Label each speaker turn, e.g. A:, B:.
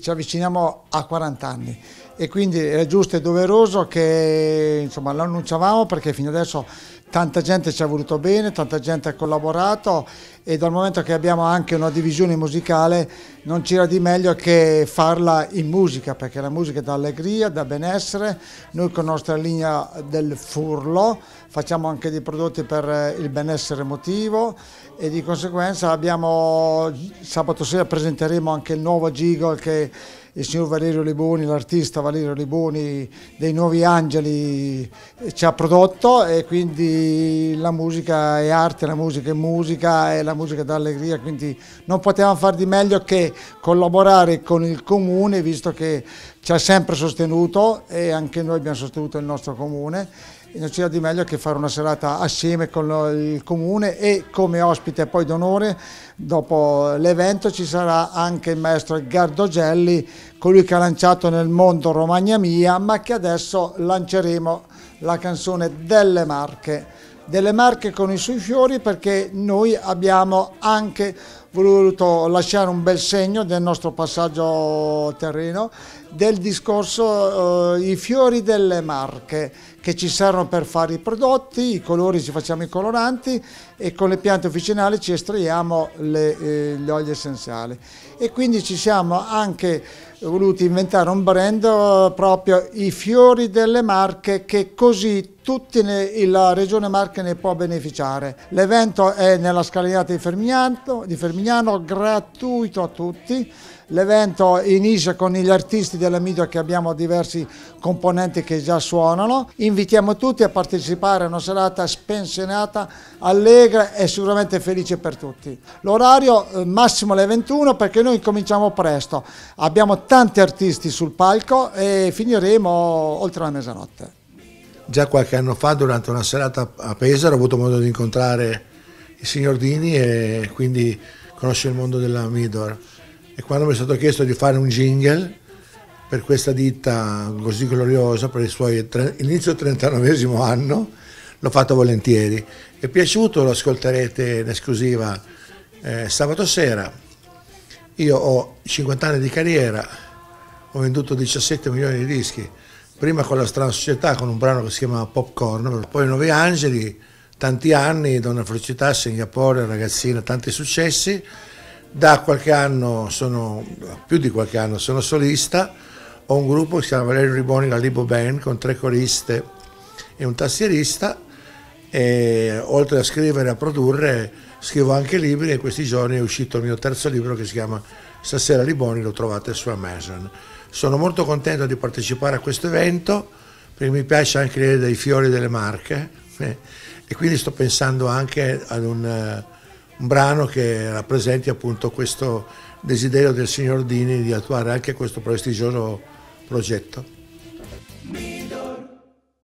A: Ci avviciniamo a 40 anni e quindi era giusto e doveroso che insomma, lo annunciavamo perché fino adesso tanta gente ci ha voluto bene, tanta gente ha collaborato e dal momento che abbiamo anche una divisione musicale non c'era di meglio che farla in musica perché la musica dà allegria, dà benessere, noi con la nostra linea del furlo facciamo anche dei prodotti per eh, il benessere emotivo e di conseguenza abbiamo, sabato sera presenteremo anche il nuovo Gigol che il signor Valerio Liboni, l'artista Valerio Liboni dei Nuovi Angeli ci ha prodotto e quindi la musica è arte, la musica è musica e la musica dà allegria, quindi non potevamo far di meglio che collaborare con il comune visto che ci ha sempre sostenuto e anche noi abbiamo sostenuto il nostro comune. E non c'era di meglio che fare una serata assieme con il comune e come ospite poi d'onore dopo l'evento ci sarà anche il maestro Edgardo Gelli, colui che ha lanciato nel mondo Romagna Mia, ma che adesso lanceremo la canzone delle Marche. Delle Marche con i suoi fiori perché noi abbiamo anche voluto lasciare un bel segno del nostro passaggio terreno, del discorso eh, i fiori delle marche che ci servono per fare i prodotti, i colori ci facciamo i coloranti e con le piante officinali ci estraiamo le, eh, gli oli essenziali. E quindi ci siamo anche voluti inventare un brand eh, proprio i fiori delle Marche che così tutta la regione Marche ne può beneficiare. L'evento è nella scalinata di Fermignano, di Fermignano Legnano gratuito a tutti. L'evento inizia con gli artisti della media che abbiamo diversi componenti che già suonano. Invitiamo tutti a partecipare a una serata spensionata, allegra e sicuramente felice per tutti. L'orario eh, massimo alle 21 perché noi cominciamo presto. Abbiamo tanti artisti sul palco e finiremo oltre la mezzanotte.
B: Già qualche anno fa durante una serata a Pesaro ho avuto modo di incontrare il signor Dini e quindi conosce il mondo della Midor. E quando mi è stato chiesto di fare un jingle per questa ditta così gloriosa, per il suo inizio 39 anno, l'ho fatto volentieri. È piaciuto, lo ascolterete in esclusiva eh, sabato sera. Io ho 50 anni di carriera, ho venduto 17 milioni di dischi, prima con la strana società con un brano che si chiama Popcorn, poi Nove Angeli, tanti anni, Donna Felicità, Singapore, ragazzina, tanti successi. Da qualche anno sono, più di qualche anno, sono solista. Ho un gruppo che si chiama Valerio Riboni, la Libo Band, con tre coriste e un tastierista. E, oltre a scrivere e a produrre, scrivo anche libri e questi giorni è uscito il mio terzo libro che si chiama Stasera Riboni, lo trovate su Amazon. Sono molto contento di partecipare a questo evento perché mi piace anche vedere dei fiori delle marche eh. E quindi sto pensando anche ad un, eh, un brano che rappresenti appunto questo desiderio del signor Dini di attuare anche questo prestigioso progetto.